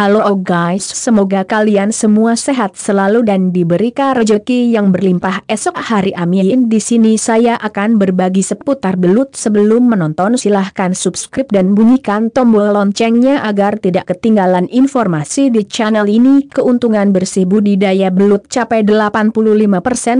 Halo oh guys, semoga kalian semua sehat selalu dan diberikan rejeki yang berlimpah esok hari amin. Di sini saya akan berbagi seputar belut sebelum menonton silahkan subscribe dan bunyikan tombol loncengnya agar tidak ketinggalan informasi di channel ini. Keuntungan bersih budidaya belut capai 85%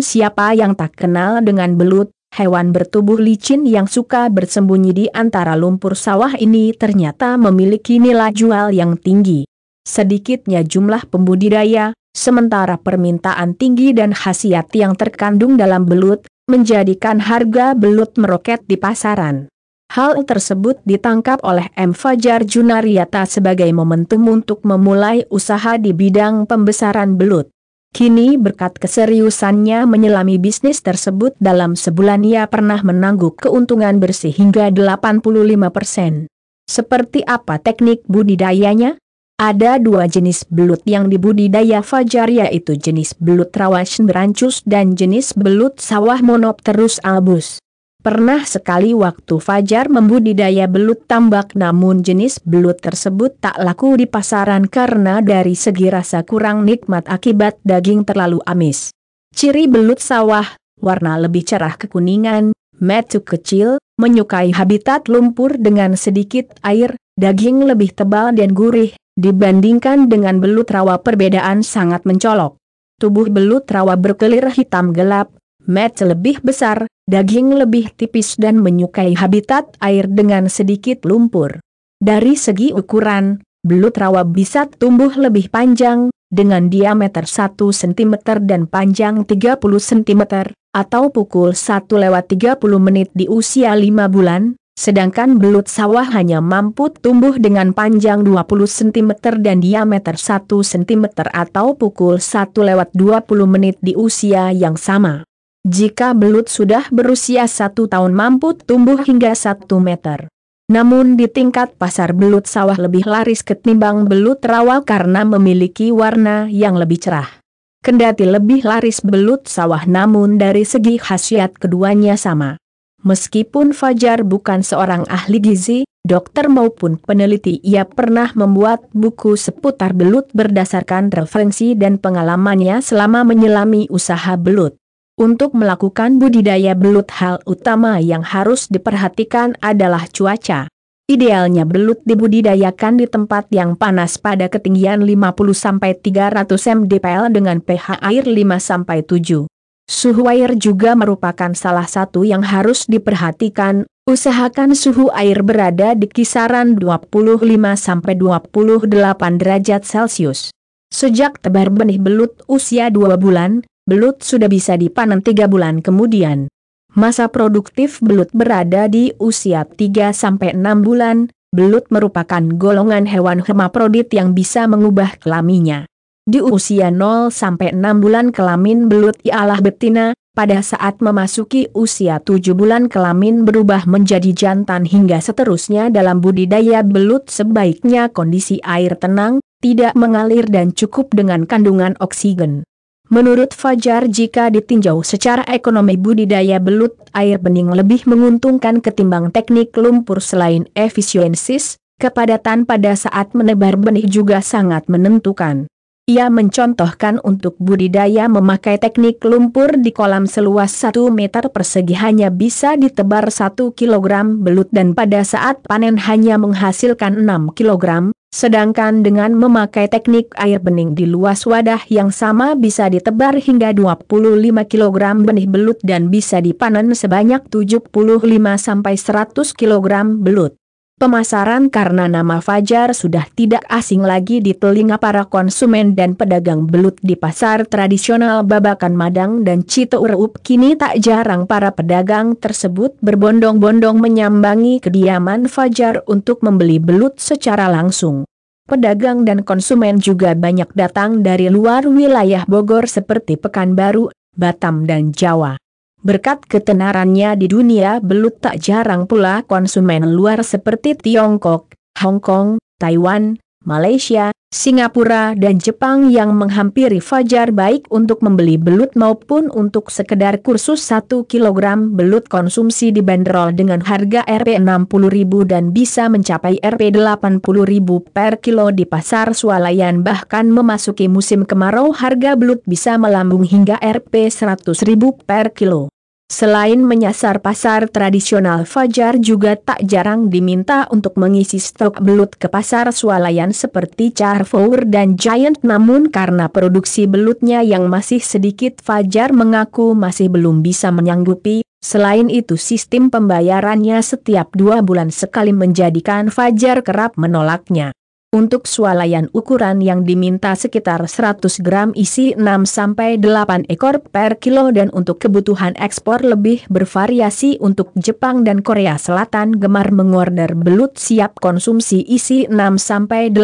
siapa yang tak kenal dengan belut. Hewan bertubuh licin yang suka bersembunyi di antara lumpur sawah ini ternyata memiliki nilai jual yang tinggi sedikitnya jumlah pembudidaya, sementara permintaan tinggi dan khasiat yang terkandung dalam belut, menjadikan harga belut meroket di pasaran. Hal tersebut ditangkap oleh M. Fajar Junariata sebagai momentum untuk memulai usaha di bidang pembesaran belut. Kini berkat keseriusannya menyelami bisnis tersebut dalam sebulan ia pernah menangguk keuntungan bersih hingga 85 Seperti apa teknik budidayanya? Ada dua jenis belut yang dibudidaya Fajar yaitu jenis belut rawas berancus dan jenis belut sawah monopterus albus. Pernah sekali waktu Fajar membudidaya belut tambak namun jenis belut tersebut tak laku di pasaran karena dari segi rasa kurang nikmat akibat daging terlalu amis. Ciri belut sawah, warna lebih cerah kekuningan, metu kecil, menyukai habitat lumpur dengan sedikit air, daging lebih tebal dan gurih, Dibandingkan dengan belut rawa perbedaan sangat mencolok. Tubuh belut rawa berkelir hitam gelap, mat lebih besar, daging lebih tipis dan menyukai habitat air dengan sedikit lumpur. Dari segi ukuran, belut rawa bisa tumbuh lebih panjang, dengan diameter 1 cm dan panjang 30 cm, atau pukul 1 lewat 30 menit di usia 5 bulan, sedangkan belut sawah hanya mampu tumbuh dengan panjang 20 cm dan diameter 1 cm atau pukul 1 lewat 20 menit di usia yang sama. Jika belut sudah berusia satu tahun mampu tumbuh hingga 1 meter. Namun di tingkat pasar belut sawah lebih laris ketimbang belut rawa karena memiliki warna yang lebih cerah. Kendati lebih laris belut sawah namun dari segi khasiat keduanya sama. Meskipun Fajar bukan seorang ahli gizi, dokter maupun peneliti ia pernah membuat buku seputar belut berdasarkan referensi dan pengalamannya selama menyelami usaha belut. Untuk melakukan budidaya belut hal utama yang harus diperhatikan adalah cuaca. Idealnya belut dibudidayakan di tempat yang panas pada ketinggian 50-300 mdpl dengan pH air 5-7. Suhu air juga merupakan salah satu yang harus diperhatikan, usahakan suhu air berada di kisaran 25-28 derajat Celcius. Sejak tebar benih belut usia 2 bulan, belut sudah bisa dipanen 3 bulan kemudian. Masa produktif belut berada di usia 3-6 bulan, belut merupakan golongan hewan hermaprodit yang bisa mengubah kelaminnya. Di usia 0 sampai 6 bulan kelamin belut ialah betina, pada saat memasuki usia 7 bulan kelamin berubah menjadi jantan hingga seterusnya dalam budidaya belut sebaiknya kondisi air tenang, tidak mengalir dan cukup dengan kandungan oksigen. Menurut Fajar jika ditinjau secara ekonomi budidaya belut air bening lebih menguntungkan ketimbang teknik lumpur selain efisiensis, kepadatan pada saat menebar benih juga sangat menentukan. Ia mencontohkan untuk budidaya memakai teknik lumpur di kolam seluas 1 meter persegi hanya bisa ditebar 1 kg belut dan pada saat panen hanya menghasilkan 6 kg, sedangkan dengan memakai teknik air bening di luas wadah yang sama bisa ditebar hingga 25 kg benih belut dan bisa dipanen sebanyak 75-100 kg belut. Pemasaran karena nama Fajar sudah tidak asing lagi di telinga para konsumen dan pedagang belut di pasar tradisional Babakan Madang dan Citeureup kini tak jarang para pedagang tersebut berbondong-bondong menyambangi kediaman Fajar untuk membeli belut secara langsung. Pedagang dan konsumen juga banyak datang dari luar wilayah Bogor seperti Pekanbaru, Batam dan Jawa. Berkat ketenarannya di dunia belut tak jarang pula konsumen luar seperti Tiongkok, Hong Kong, Taiwan, Malaysia, Singapura dan Jepang yang menghampiri Fajar baik untuk membeli belut maupun untuk sekedar kursus 1 kg belut konsumsi dibanderol dengan harga Rp60.000 dan bisa mencapai Rp80.000 per kilo di pasar swalayan bahkan memasuki musim kemarau harga belut bisa melambung hingga Rp100.000 per kilo. Selain menyasar pasar tradisional Fajar juga tak jarang diminta untuk mengisi stok belut ke pasar swalayan seperti Carrefour dan Giant namun karena produksi belutnya yang masih sedikit Fajar mengaku masih belum bisa menyanggupi, selain itu sistem pembayarannya setiap dua bulan sekali menjadikan Fajar kerap menolaknya. Untuk swalayan ukuran yang diminta sekitar 100 gram isi 6-8 sampai ekor per kilo dan untuk kebutuhan ekspor lebih bervariasi untuk Jepang dan Korea Selatan gemar mengorder belut siap konsumsi isi 6-8 sampai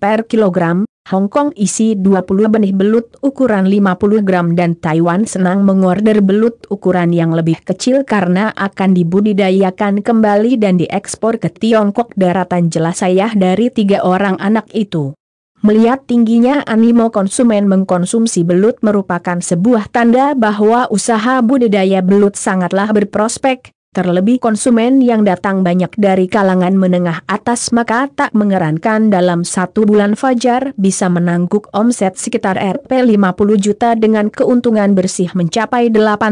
per kilogram, Hong Kong isi 20 benih belut ukuran 50 gram dan Taiwan senang mengorder belut ukuran yang lebih kecil karena akan dibudidayakan kembali dan diekspor ke Tiongkok daratan jelas ayah dari tiga orang anak itu. Melihat tingginya animo konsumen mengkonsumsi belut merupakan sebuah tanda bahwa usaha budidaya belut sangatlah berprospek, Terlebih konsumen yang datang banyak dari kalangan menengah atas maka tak mengerankan dalam satu bulan Fajar bisa menangguk omset sekitar Rp50 juta dengan keuntungan bersih mencapai 85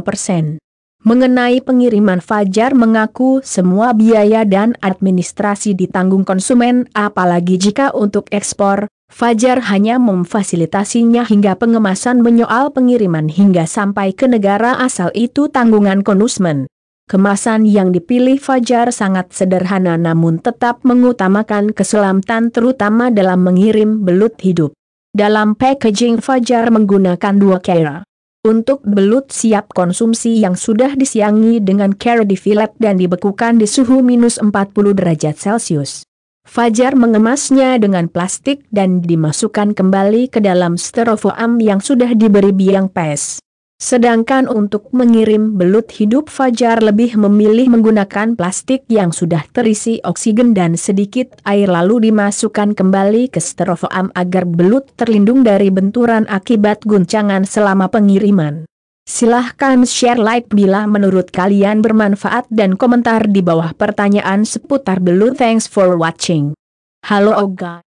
persen. Mengenai pengiriman Fajar mengaku semua biaya dan administrasi ditanggung konsumen apalagi jika untuk ekspor, Fajar hanya memfasilitasinya hingga pengemasan menyoal pengiriman hingga sampai ke negara asal itu tanggungan konsumen. Kemasan yang dipilih Fajar sangat sederhana namun tetap mengutamakan keselamatan terutama dalam mengirim belut hidup. Dalam packaging Fajar menggunakan dua cara. Untuk belut siap konsumsi yang sudah disiangi dengan di difilet dan dibekukan di suhu minus 40 derajat Celcius. Fajar mengemasnya dengan plastik dan dimasukkan kembali ke dalam styrofoam yang sudah diberi biang pes. Sedangkan untuk mengirim belut hidup Fajar lebih memilih menggunakan plastik yang sudah terisi oksigen dan sedikit air lalu dimasukkan kembali ke styrofoam agar belut terlindung dari benturan akibat guncangan selama pengiriman. Silahkan share like bila menurut kalian bermanfaat dan komentar di bawah pertanyaan seputar belut. Thanks for watching. Halo Oga.